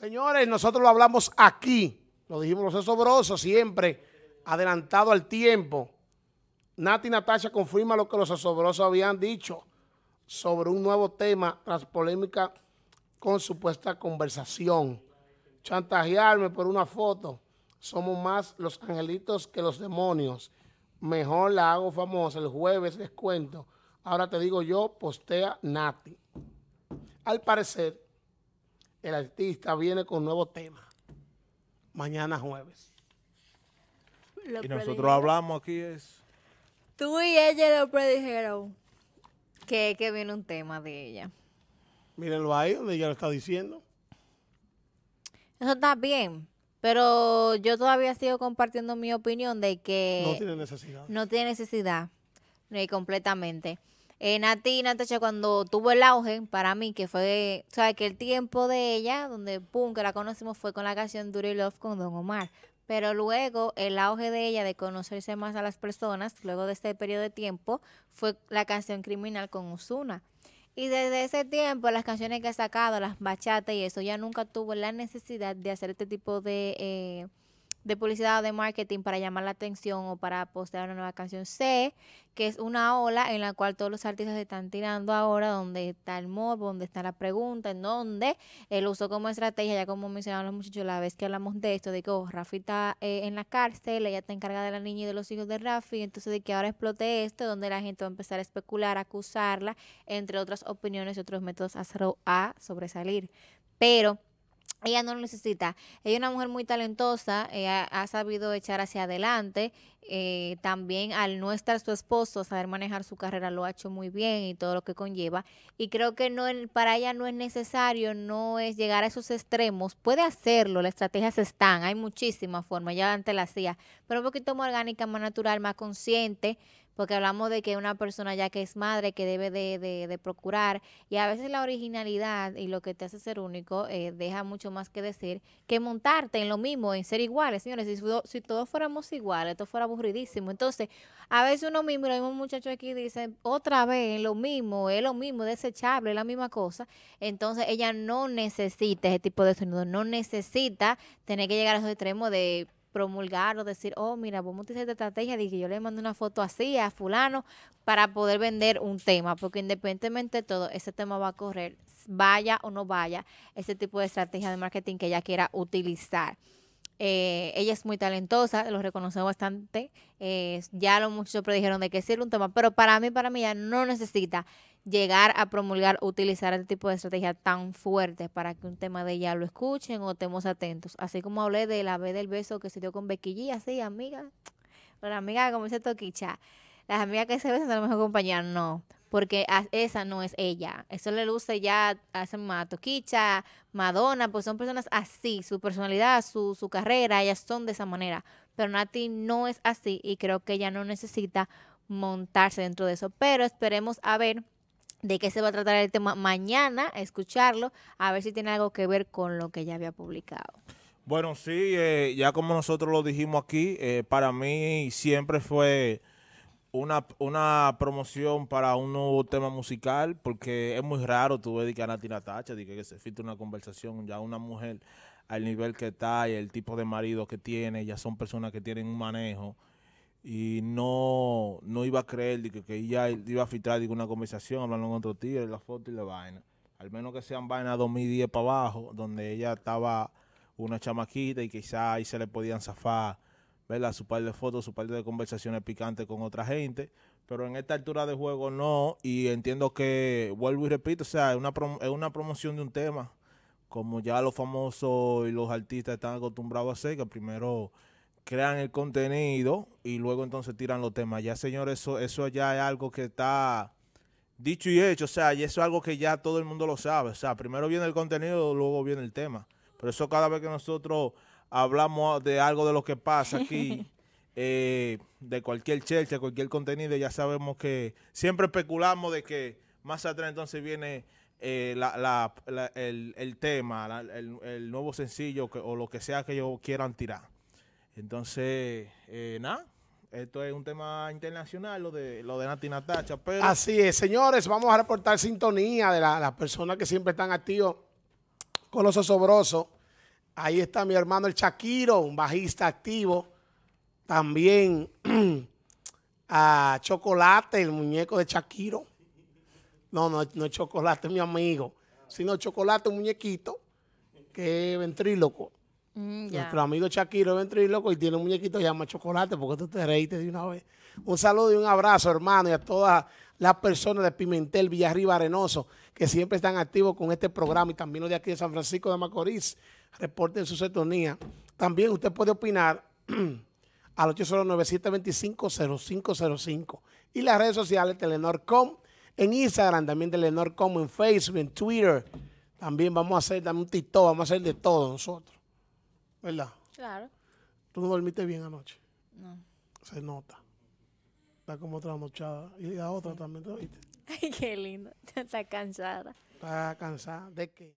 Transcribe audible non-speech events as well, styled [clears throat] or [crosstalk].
Señores, nosotros lo hablamos aquí, lo dijimos los asobrosos siempre, adelantado al tiempo. Nati Natasha confirma lo que los asobrosos habían dicho sobre un nuevo tema tras polémica con supuesta conversación. Chantajearme por una foto. Somos más los angelitos que los demonios. Mejor la hago famosa. El jueves les cuento. Ahora te digo yo, postea Nati. Al parecer, el artista viene con nuevo tema. Mañana jueves. y nosotros hablamos aquí es... Tú y ella lo predijeron que, que viene un tema de ella. Mírenlo ahí donde ella lo está diciendo. Eso está bien. Pero yo todavía sigo compartiendo mi opinión de que... No tiene necesidad. No tiene necesidad. Ni completamente. Eh, Nati, cuando tuvo el auge, para mí, que fue, sabes que el tiempo de ella, donde pum, que la conocimos, fue con la canción Dury Love con Don Omar. Pero luego el auge de ella de conocerse más a las personas, luego de este periodo de tiempo, fue la canción criminal con Osuna. Y desde ese tiempo, las canciones que ha sacado, las bachatas y eso, ya nunca tuvo la necesidad de hacer este tipo de eh, de publicidad o de marketing para llamar la atención o para postear una nueva canción. Sé que es una ola en la cual todos los artistas se están tirando ahora, donde está el móvil, donde está la pregunta, en donde el uso como estrategia, ya como mencionaban los muchachos la vez que hablamos de esto, de que oh, Rafi está eh, en la cárcel, ella está encargada de la niña y de los hijos de Rafi, entonces de que ahora explote esto, donde la gente va a empezar a especular, acusarla, entre otras opiniones y otros métodos a, a sobresalir. Pero ella no lo necesita. Ella es una mujer muy talentosa, ella ha sabido echar hacia adelante. Eh, también al no estar su esposo, saber manejar su carrera lo ha hecho muy bien y todo lo que conlleva. Y creo que no para ella no es necesario, no es llegar a esos extremos. Puede hacerlo, las estrategias están, hay muchísimas formas, ya antes la hacía, pero un poquito más orgánica, más natural, más consciente, porque hablamos de que una persona ya que es madre, que debe de, procurar, y a veces la originalidad y lo que te hace ser único eh, deja mucho más que decir que montarte en lo mismo, en ser iguales, señores, si, si todos fuéramos iguales, esto fuera aburridísimo. Entonces, a veces uno mismo, lo un muchacho aquí dice, otra vez, lo mismo, es lo mismo, desechable, es la misma cosa. Entonces, ella no necesita ese tipo de sonido, no necesita tener que llegar a esos extremos de promulgar decir, oh, mira, vamos a utilizar esta estrategia Dije, yo le mando una foto así a fulano para poder vender un tema, porque independientemente de todo, ese tema va a correr, vaya o no vaya, ese tipo de estrategia de marketing que ella quiera utilizar. Eh, ella es muy talentosa, lo reconoce bastante. Eh, ya lo muchos predijeron de que sirve un tema, pero para mí, para mí, ya no necesita llegar a promulgar, utilizar el este tipo de estrategia tan fuerte para que un tema de ella lo escuchen o estemos atentos. Así como hablé de la vez del beso que se dio con Becky G, así, amiga, pero amiga como dice Toquicha, las amigas que se besan a lo mejor no. Porque esa no es ella. Eso le luce ya hace más Toquicha, Madonna, pues son personas así. Su personalidad, su, su carrera, ellas son de esa manera. Pero Nati no es así y creo que ella no necesita montarse dentro de eso. Pero esperemos a ver de qué se va a tratar el tema mañana, escucharlo, a ver si tiene algo que ver con lo que ya había publicado. Bueno, sí, eh, ya como nosotros lo dijimos aquí, eh, para mí siempre fue una, promoción para un nuevo tema musical, porque es muy raro tú ves que a Natina Tacha, que, que se filtra una conversación, ya una mujer al nivel que está y el tipo de marido que tiene, ya son personas que tienen un manejo y no, no iba a creer que, que, ella iba a filtrar una conversación hablando con otro tío, la foto y la vaina. Al menos que sean vainas 2010 para abajo, donde ella estaba una chamaquita y quizá ahí se le podían zafar, Su par de fotos, su par de conversaciones picantes con otra gente. Pero en esta altura de juego no, y entiendo que, vuelvo y repito, o sea, es una, es una promoción de un tema, como ya los famosos y los artistas están acostumbrados a hacer, que primero crean el contenido y luego entonces tiran los temas. Ya, señor, eso, eso ya es algo que está dicho y hecho. O sea, y eso es algo que ya todo el mundo lo sabe. O sea, primero viene el contenido, luego viene el tema. Por eso cada vez que nosotros hablamos de algo de lo que pasa aquí, [laughs] eh, de cualquier de cualquier contenido, ya sabemos que siempre especulamos de que más atrás entonces viene eh, el, tema, el, el, nuevo sencillo que, o lo que sea que ellos quieran tirar. Entonces, eh, nada. Esto es un tema internacional, lo de, lo de Nati Natacha, pero... Así es, señores, vamos a reportar sintonía de las personas que siempre están activos con los osobrosos. Ahí está mi hermano el Chaquiro, un bajista activo. También [clears throat] a Chocolate, el muñeco de Chaquiro. No, no, no es Chocolate, mi amigo, sino Chocolate, un muñequito que ventríloco. Mm, Nuestro amigo Shakiro loco y tiene un muñequito que llama Chocolate, porque tú te reíste de una vez. Un saludo y un abrazo, hermano, y a todas las personas de Pimentel, Villarriba, Arenoso, que siempre están activos con este programa y también los de aquí de San Francisco de Macorís. Reporten su cetonía. También usted puede opinar [clears throat] al 809-725-0505 y las redes sociales Telenor.com, en Instagram también Telenor.com, en Facebook, en Twitter. También vamos a hacer también un TikTok, vamos a hacer de todo nosotros. ¿verdad? Claro. Tú no dormiste bien anoche. No. Se nota. Está como trasnochada. Y la otra también, ¿te oíste? [laughs] Ay, qué lindo. [laughs] Está cansada. Está cansada. ¿De qué?